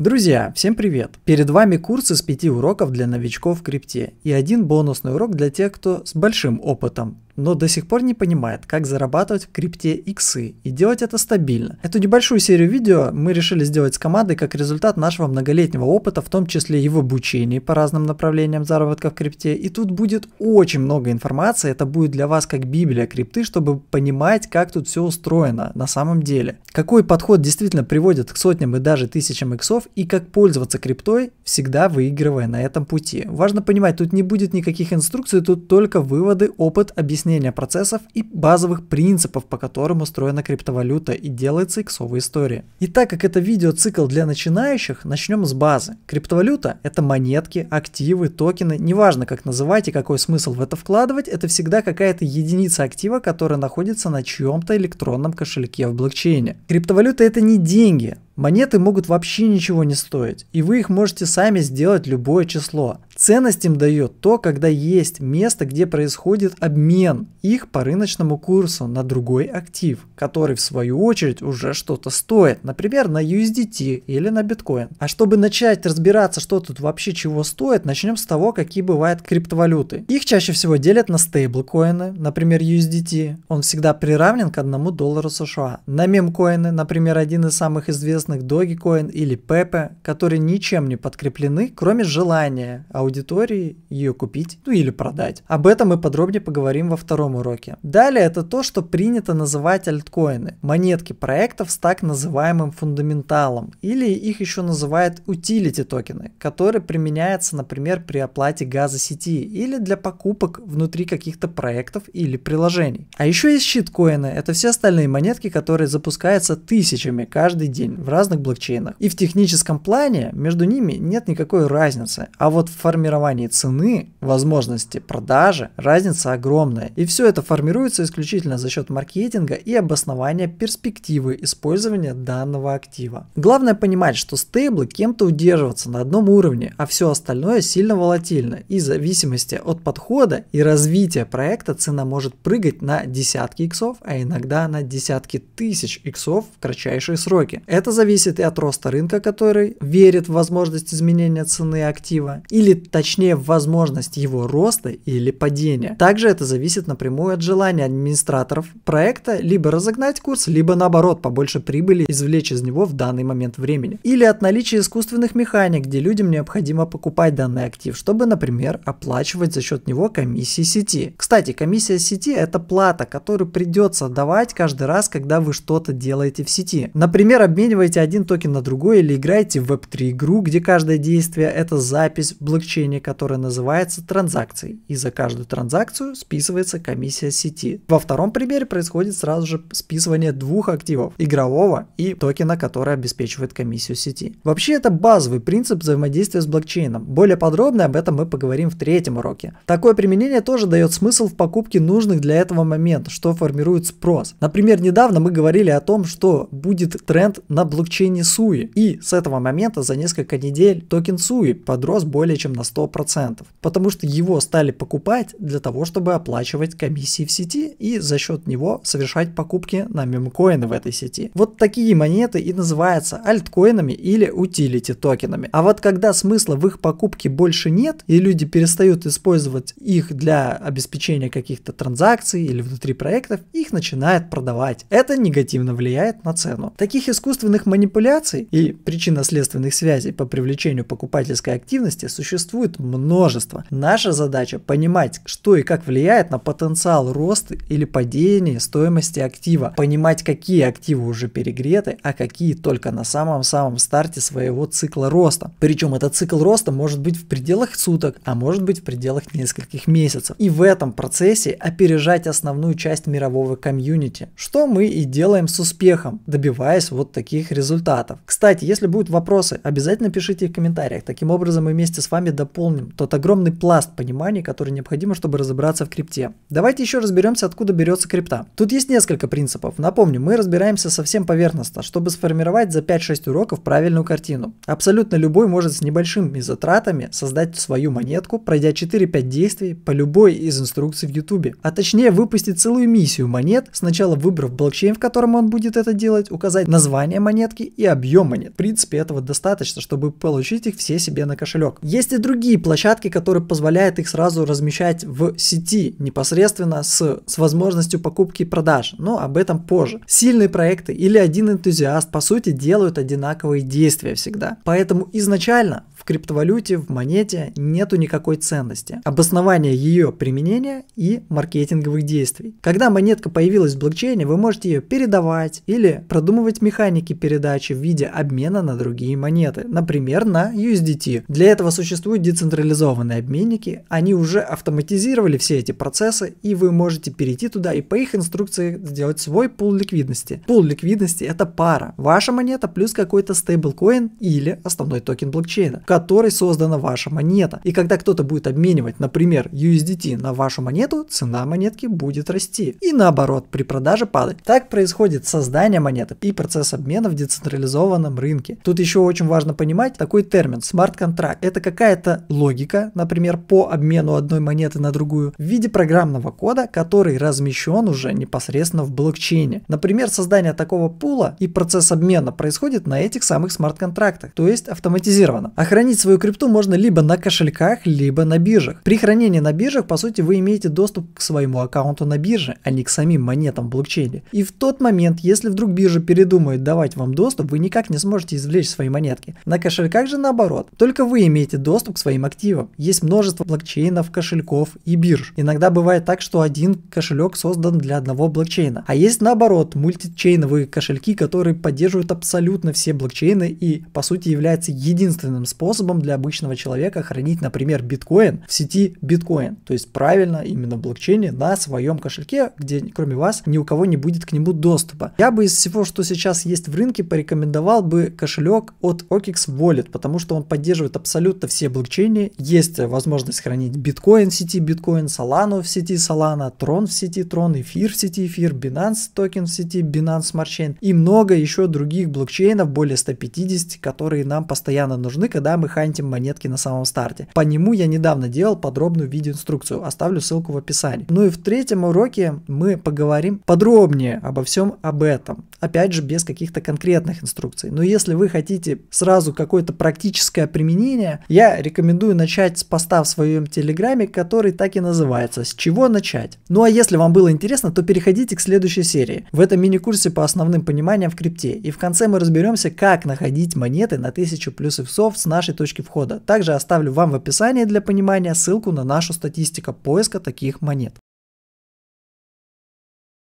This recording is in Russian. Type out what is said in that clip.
Друзья, всем привет! Перед вами курс из 5 уроков для новичков в крипте и один бонусный урок для тех, кто с большим опытом но до сих пор не понимает, как зарабатывать в крипте иксы и делать это стабильно. Эту небольшую серию видео мы решили сделать с командой как результат нашего многолетнего опыта, в том числе и в обучении по разным направлениям заработка в крипте. И тут будет очень много информации, это будет для вас как библия крипты, чтобы понимать, как тут все устроено на самом деле. Какой подход действительно приводит к сотням и даже тысячам иксов и как пользоваться криптой, всегда выигрывая на этом пути. Важно понимать, тут не будет никаких инструкций, тут только выводы, опыт, объяснения объяснения процессов и базовых принципов, по которым устроена криптовалюта и делается иксовая история. И так как это видео цикл для начинающих, начнем с базы. Криптовалюта – это монетки, активы, токены, неважно как называть и какой смысл в это вкладывать, это всегда какая-то единица актива, которая находится на чьем-то электронном кошельке в блокчейне. Криптовалюта – это не деньги, Монеты могут вообще ничего не стоить, и вы их можете сами сделать любое число. Ценность им дает то, когда есть место, где происходит обмен их по рыночному курсу на другой актив, который в свою очередь уже что-то стоит, например, на USDT или на биткоин. А чтобы начать разбираться, что тут вообще чего стоит, начнем с того, какие бывают криптовалюты. Их чаще всего делят на стейблкоины, например, USDT, он всегда приравнен к одному доллару США. На мемкоины, например, один из самых известных Dogecoin или Pepe, которые ничем не подкреплены, кроме желания, а аудитории ее купить, ну или продать. Об этом мы подробнее поговорим во втором уроке. Далее это то, что принято называть альткоины, монетки проектов с так называемым фундаменталом, или их еще называют утилити токены, которые применяются, например, при оплате газа сети или для покупок внутри каких-то проектов или приложений. А еще есть щиткоины, это все остальные монетки, которые запускаются тысячами каждый день в разных блокчейнах. И в техническом плане между ними нет никакой разницы, а вот в формировании формировании цены, возможности продажи разница огромная. И все это формируется исключительно за счет маркетинга и обоснования перспективы использования данного актива. Главное понимать, что стейблы кем-то удерживаться на одном уровне, а все остальное сильно волатильно и в зависимости от подхода и развития проекта цена может прыгать на десятки иксов, а иногда на десятки тысяч иксов в кратчайшие сроки. Это зависит и от роста рынка, который верит в возможность изменения цены актива, или точнее в возможность его роста или падения. Также это зависит напрямую от желания администраторов проекта либо разогнать курс, либо наоборот побольше прибыли извлечь из него в данный момент времени. Или от наличия искусственных механик, где людям необходимо покупать данный актив, чтобы, например, оплачивать за счет него комиссии сети. Кстати, комиссия сети это плата, которую придется давать каждый раз, когда вы что-то делаете в сети. Например, обмениваете один токен на другой или играете в веб 3 игру, где каждое действие это запись блокчейн значение, которое называется транзакцией, и за каждую транзакцию списывается комиссия сети. Во втором примере происходит сразу же списывание двух активов, игрового и токена, который обеспечивает комиссию сети. Вообще это базовый принцип взаимодействия с блокчейном. Более подробно об этом мы поговорим в третьем уроке. Такое применение тоже дает смысл в покупке нужных для этого моментов, что формирует спрос. Например, недавно мы говорили о том, что будет тренд на блокчейне Суи, и с этого момента за несколько недель токен Суи подрос более чем на 100%, потому что его стали покупать для того, чтобы оплачивать комиссии в сети и за счет него совершать покупки на мемкоины в этой сети. Вот такие монеты и называются альткоинами или утилити токенами. А вот когда смысла в их покупке больше нет и люди перестают использовать их для обеспечения каких-то транзакций или внутри проектов, их начинают продавать. Это негативно влияет на цену. Таких искусственных манипуляций и причинно-следственных связей по привлечению покупательской активности существует существует множество. Наша задача понимать, что и как влияет на потенциал роста или падения стоимости актива, понимать, какие активы уже перегреты, а какие только на самом-самом старте своего цикла роста. Причем этот цикл роста может быть в пределах суток, а может быть в пределах нескольких месяцев. И в этом процессе опережать основную часть мирового комьюнити, что мы и делаем с успехом, добиваясь вот таких результатов. Кстати, если будут вопросы, обязательно пишите их в комментариях. Таким образом, мы вместе с вами дополним тот огромный пласт понимания, который необходимо, чтобы разобраться в крипте. Давайте еще разберемся, откуда берется крипта. Тут есть несколько принципов. Напомню, мы разбираемся совсем поверхностно, чтобы сформировать за 5-6 уроков правильную картину. Абсолютно любой может с небольшими затратами создать свою монетку, пройдя 4-5 действий по любой из инструкций в YouTube. А точнее выпустить целую миссию монет, сначала выбрав блокчейн, в котором он будет это делать, указать название монетки и объем монет. В принципе, этого достаточно, чтобы получить их все себе на кошелек. Есть и другие другие площадки, которые позволяют их сразу размещать в сети непосредственно с, с возможностью покупки и продаж, но об этом позже. Сильные проекты или один энтузиаст по сути делают одинаковые действия всегда. Поэтому изначально в криптовалюте, в монете нету никакой ценности. Обоснование ее применения и маркетинговых действий. Когда монетка появилась в блокчейне, вы можете ее передавать или продумывать механики передачи в виде обмена на другие монеты, например, на USDT. Для этого существует существуют децентрализованные обменники, они уже автоматизировали все эти процессы, и вы можете перейти туда и по их инструкции сделать свой пул ликвидности. Пул ликвидности это пара, ваша монета плюс какой-то стейблкоин или основной токен блокчейна, в которой создана ваша монета. И когда кто-то будет обменивать, например, USDT на вашу монету, цена монетки будет расти. И наоборот, при продаже падать. Так происходит создание монеты и процесс обмена в децентрализованном рынке. Тут еще очень важно понимать такой термин смарт-контракт. Это какая-то это логика, например, по обмену одной монеты на другую, в виде программного кода, который размещен уже непосредственно в блокчейне. Например, создание такого пула и процесс обмена происходит на этих самых смарт-контрактах, то есть автоматизировано. А хранить свою крипту можно либо на кошельках, либо на биржах. При хранении на биржах, по сути, вы имеете доступ к своему аккаунту на бирже, а не к самим монетам в блокчейне. И в тот момент, если вдруг биржа передумает давать вам доступ, вы никак не сможете извлечь свои монетки. На кошельках же наоборот, только вы имеете доступ к своим активам. Есть множество блокчейнов, кошельков и бирж. Иногда бывает так, что один кошелек создан для одного блокчейна. А есть наоборот, мультичейновые кошельки, которые поддерживают абсолютно все блокчейны и по сути является единственным способом для обычного человека хранить, например, биткоин в сети биткоин. То есть правильно именно в блокчейне на своем кошельке, где кроме вас ни у кого не будет к нему доступа. Я бы из всего, что сейчас есть в рынке, порекомендовал бы кошелек от OKX Wallet, потому что он поддерживает абсолютно все блокчейны блокчейне есть возможность хранить биткоин в сети биткоин, Solana в сети Solana, Tron в сети Tron, эфир в сети эфир, Binance токен в сети Binance Smart Chain и много еще других блокчейнов, более 150, которые нам постоянно нужны, когда мы хантим монетки на самом старте. По нему я недавно делал подробную видеоинструкцию, оставлю ссылку в описании. Ну и в третьем уроке мы поговорим подробнее обо всем об этом опять же, без каких-то конкретных инструкций. Но если вы хотите сразу какое-то практическое применение, я рекомендую начать с поста в своем телеграме, который так и называется «С чего начать?». Ну а если вам было интересно, то переходите к следующей серии. В этом мини-курсе по основным пониманиям в крипте. И в конце мы разберемся, как находить монеты на 1000 плюс ивсов с нашей точки входа. Также оставлю вам в описании для понимания ссылку на нашу статистику поиска таких монет.